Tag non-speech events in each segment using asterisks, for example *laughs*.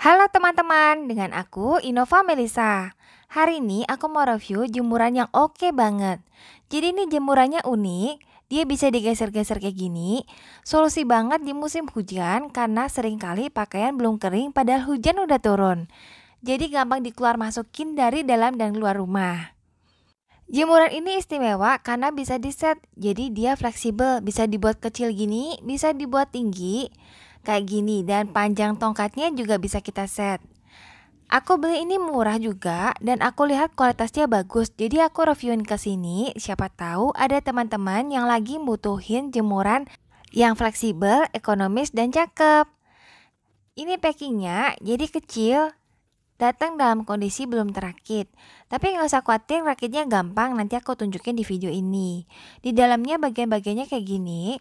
Halo teman-teman, dengan aku Innova Melisa. Hari ini aku mau review jemuran yang oke okay banget. Jadi ini jemurannya unik, dia bisa digeser-geser kayak gini. Solusi banget di musim hujan karena seringkali pakaian belum kering padahal hujan udah turun. Jadi gampang dikeluar masukin dari dalam dan luar rumah. Jemuran ini istimewa karena bisa diset, jadi dia fleksibel, bisa dibuat kecil gini, bisa dibuat tinggi kayak gini dan panjang tongkatnya juga bisa kita set. Aku beli ini murah juga dan aku lihat kualitasnya bagus. Jadi aku reviewin ke sini, siapa tahu ada teman-teman yang lagi butuhin jemuran yang fleksibel, ekonomis dan cakep. Ini packingnya jadi kecil, datang dalam kondisi belum terakit. Tapi nggak usah khawatir, rakitnya gampang, nanti aku tunjukin di video ini. Di dalamnya bagian-bagiannya kayak gini,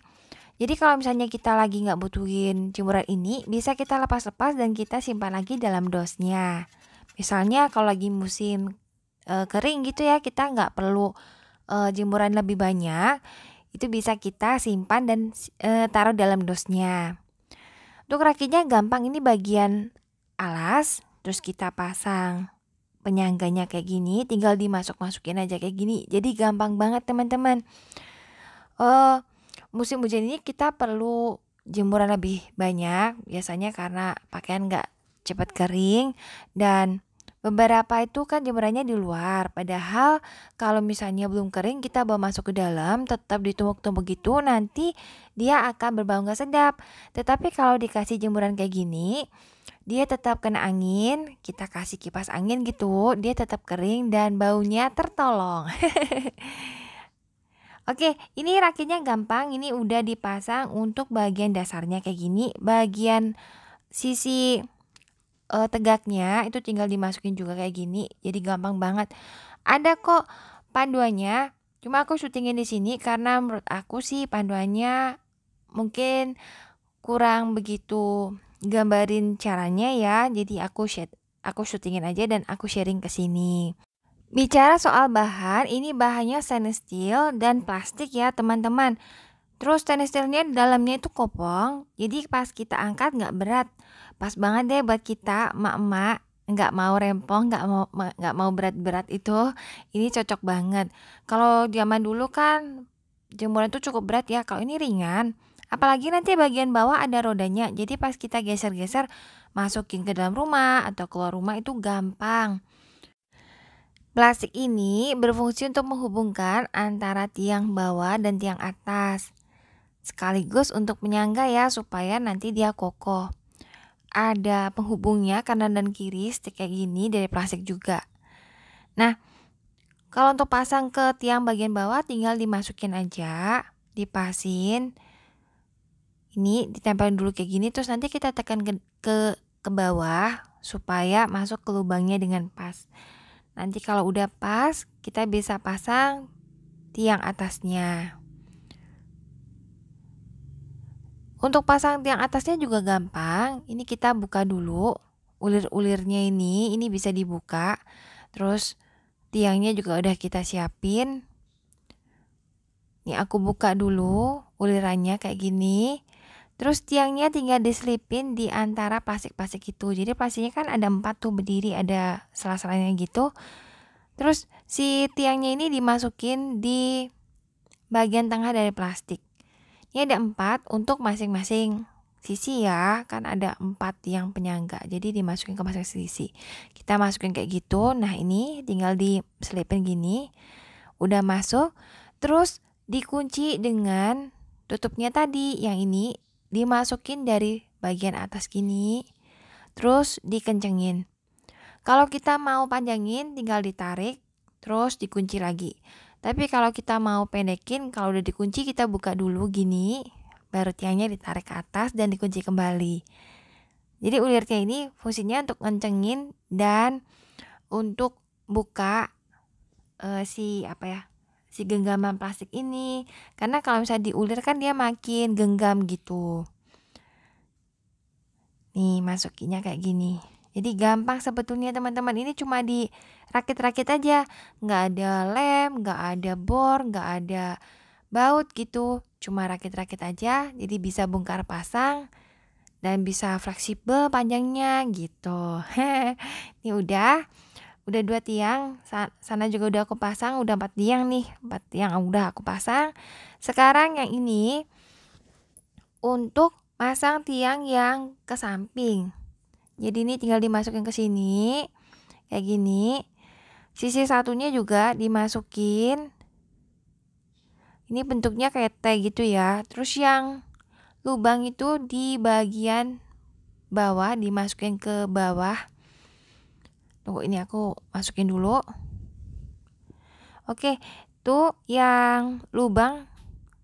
jadi kalau misalnya kita lagi nggak butuhin jemuran ini, bisa kita lepas-lepas dan kita simpan lagi dalam dosnya. Misalnya kalau lagi musim e, kering gitu ya, kita nggak perlu e, jemuran lebih banyak, itu bisa kita simpan dan e, taruh dalam dosnya. Untuk rakinya gampang, ini bagian alas, terus kita pasang penyangganya kayak gini, tinggal dimasuk-masukin aja kayak gini. Jadi gampang banget teman-teman. Uh, musim hujan ini kita perlu jemuran lebih banyak biasanya karena pakaian nggak cepat kering dan beberapa itu kan jemurannya di luar padahal kalau misalnya belum kering kita bawa masuk ke dalam tetap ditumbuk-tumbuk gitu nanti dia akan berbau nggak sedap tetapi kalau dikasih jemuran kayak gini dia tetap kena angin, kita kasih kipas angin gitu, dia tetap kering dan baunya tertolong. *laughs* Oke, ini rakitnya gampang. Ini udah dipasang untuk bagian dasarnya kayak gini. Bagian sisi uh, tegaknya itu tinggal dimasukin juga kayak gini. Jadi gampang banget. Ada kok panduannya. Cuma aku syutingin di sini karena menurut aku sih panduannya mungkin kurang begitu gambarin caranya ya. Jadi aku share aku syutingin aja dan aku sharing ke sini. Bicara soal bahan, ini bahannya stainless steel dan plastik ya teman-teman. Terus stainless steelnya dalamnya itu kopong, jadi pas kita angkat nggak berat. Pas banget deh buat kita emak-emak nggak mau rempong, nggak mau nggak mau berat-berat itu, ini cocok banget. Kalau zaman dulu kan jemuran itu cukup berat ya, kalau ini ringan. Apalagi nanti bagian bawah ada rodanya, jadi pas kita geser-geser masukin ke dalam rumah atau keluar rumah itu gampang. Plastik ini berfungsi untuk menghubungkan antara tiang bawah dan tiang atas. Sekaligus untuk menyangga ya supaya nanti dia kokoh. Ada penghubungnya kanan dan kiri stick kayak gini dari plastik juga. Nah, kalau untuk pasang ke tiang bagian bawah tinggal dimasukin aja, dipasin. Ini ditempelin dulu kayak gini terus nanti kita tekan ke ke, ke bawah supaya masuk ke lubangnya dengan pas. Nanti kalau udah pas, kita bisa pasang tiang atasnya. Untuk pasang tiang atasnya juga gampang. Ini kita buka dulu ulir-ulirnya ini, ini bisa dibuka. Terus tiangnya juga udah kita siapin. Ini aku buka dulu ulirannya kayak gini. Terus tiangnya tinggal diselipin di antara plastik-plastik itu. Jadi plastiknya kan ada empat tuh berdiri, ada selas-selasnya gitu. Terus si tiangnya ini dimasukin di bagian tengah dari plastik. Ini ada empat untuk masing-masing sisi ya, kan ada empat yang penyangga. Jadi dimasukin ke masing-masing sisi. Kita masukin kayak gitu. Nah ini tinggal diselipin gini. Udah masuk. Terus dikunci dengan tutupnya tadi yang ini dimasukin dari bagian atas gini, terus dikencengin. Kalau kita mau panjangin tinggal ditarik, terus dikunci lagi. Tapi kalau kita mau pendekin, kalau udah dikunci kita buka dulu gini, baru tiangnya ditarik ke atas dan dikunci kembali. Jadi ulirnya ini fungsinya untuk ngencengin dan untuk buka uh, si apa ya si genggaman plastik ini karena kalau misalnya diulir kan dia makin genggam gitu nih masukinnya kayak gini jadi gampang sebetulnya teman-teman ini cuma di rakit-rakit aja nggak ada lem nggak ada bor nggak ada baut gitu cuma rakit-rakit aja jadi bisa bongkar pasang dan bisa fleksibel panjangnya gitu *laughs* ini udah udah dua tiang sana juga udah aku pasang udah empat tiang nih empat tiang ah, udah aku pasang sekarang yang ini untuk pasang tiang yang ke samping jadi ini tinggal dimasukin ke sini kayak gini sisi satunya juga dimasukin ini bentuknya kayak T gitu ya terus yang lubang itu di bagian bawah dimasukin ke bawah Tunggu ini aku masukin dulu. Oke, tuh yang lubang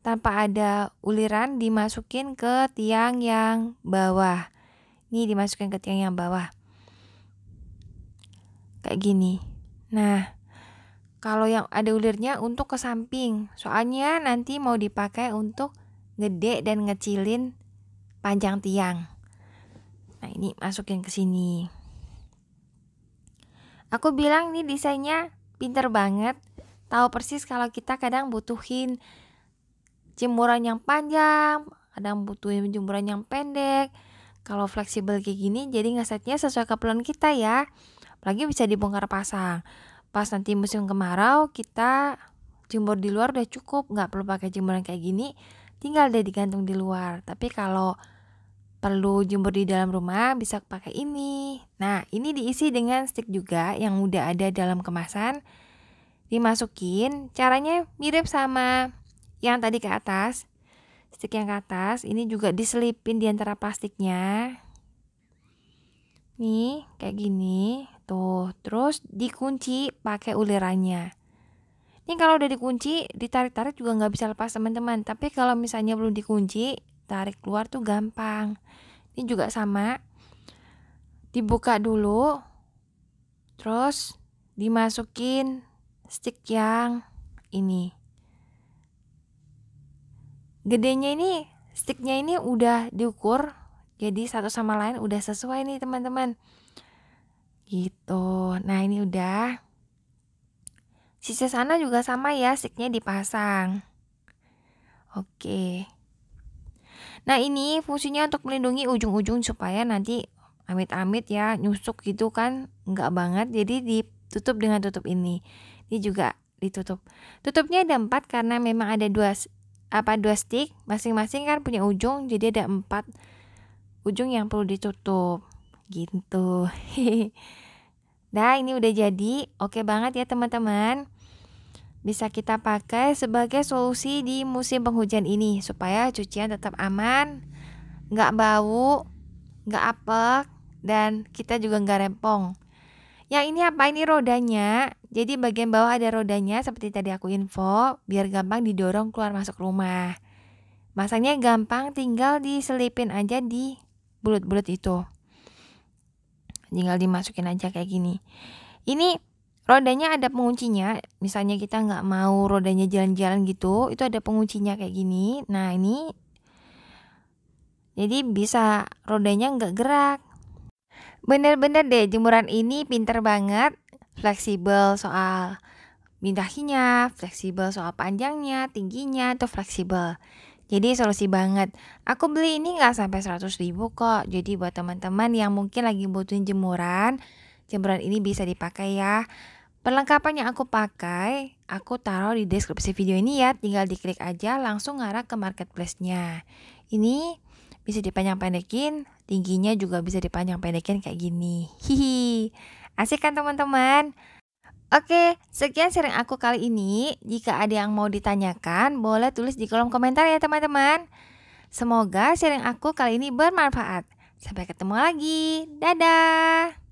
tanpa ada uliran dimasukin ke tiang yang bawah. Ini dimasukin ke tiang yang bawah. Kayak gini. Nah, kalau yang ada ulirnya untuk ke samping. Soalnya nanti mau dipakai untuk gede dan ngecilin panjang tiang. Nah, ini masukin ke sini. Aku bilang nih desainnya pinter banget. Tahu persis kalau kita kadang butuhin jemuran yang panjang, kadang butuhin jemuran yang pendek. Kalau fleksibel kayak gini, jadi ngesetnya sesuai keperluan kita ya. Apalagi bisa dibongkar pasang. Pas nanti musim kemarau, kita jemur di luar udah cukup. Nggak perlu pakai jemuran kayak gini, tinggal deh digantung di luar. Tapi kalau perlu jemur di dalam rumah bisa pakai ini. Nah, ini diisi dengan stick juga yang udah ada dalam kemasan. Dimasukin, caranya mirip sama yang tadi ke atas. Stick yang ke atas ini juga diselipin di antara plastiknya. Nih, kayak gini. Tuh, terus dikunci pakai ulirannya. Ini kalau udah dikunci, ditarik-tarik juga nggak bisa lepas teman-teman. Tapi kalau misalnya belum dikunci, tarik keluar tuh gampang ini juga sama dibuka dulu terus dimasukin stick yang ini gedenya ini sticknya ini udah diukur jadi satu sama lain udah sesuai nih teman-teman gitu nah ini udah sisa sana juga sama ya sticknya dipasang oke Nah ini fungsinya untuk melindungi ujung-ujung supaya nanti amit-amit ya nyusuk gitu kan nggak banget jadi ditutup dengan tutup ini ini juga ditutup tutupnya ada empat karena memang ada dua apa dua stick masing-masing kan punya ujung jadi ada empat ujung yang perlu ditutup gitu *laughs* nah ini udah jadi oke banget ya teman-teman bisa kita pakai sebagai solusi di musim penghujan ini supaya cucian tetap aman, nggak bau, nggak apek, dan kita juga nggak rempong. Yang ini apa? Ini rodanya. Jadi bagian bawah ada rodanya seperti tadi aku info, biar gampang didorong keluar masuk rumah. Masangnya gampang, tinggal diselipin aja di bulut-bulut itu. Tinggal dimasukin aja kayak gini. Ini rodanya ada penguncinya misalnya kita nggak mau rodanya jalan-jalan gitu itu ada penguncinya kayak gini nah ini jadi bisa rodanya nggak gerak bener-bener deh jemuran ini pinter banget fleksibel soal bidahnya fleksibel soal panjangnya tingginya itu fleksibel jadi solusi banget. Aku beli ini nggak sampai 100 ribu kok. Jadi buat teman-teman yang mungkin lagi butuhin jemuran, jemuran ini bisa dipakai ya. Perlengkapan yang aku pakai, aku taruh di deskripsi video ini ya. Tinggal diklik aja langsung ngarah ke marketplace-nya. Ini bisa dipanjang-pendekin, tingginya juga bisa dipanjang-pendekin kayak gini. Hihi. Asik kan teman-teman? Oke, sekian sharing aku kali ini. Jika ada yang mau ditanyakan, boleh tulis di kolom komentar ya teman-teman. Semoga sharing aku kali ini bermanfaat. Sampai ketemu lagi. Dadah.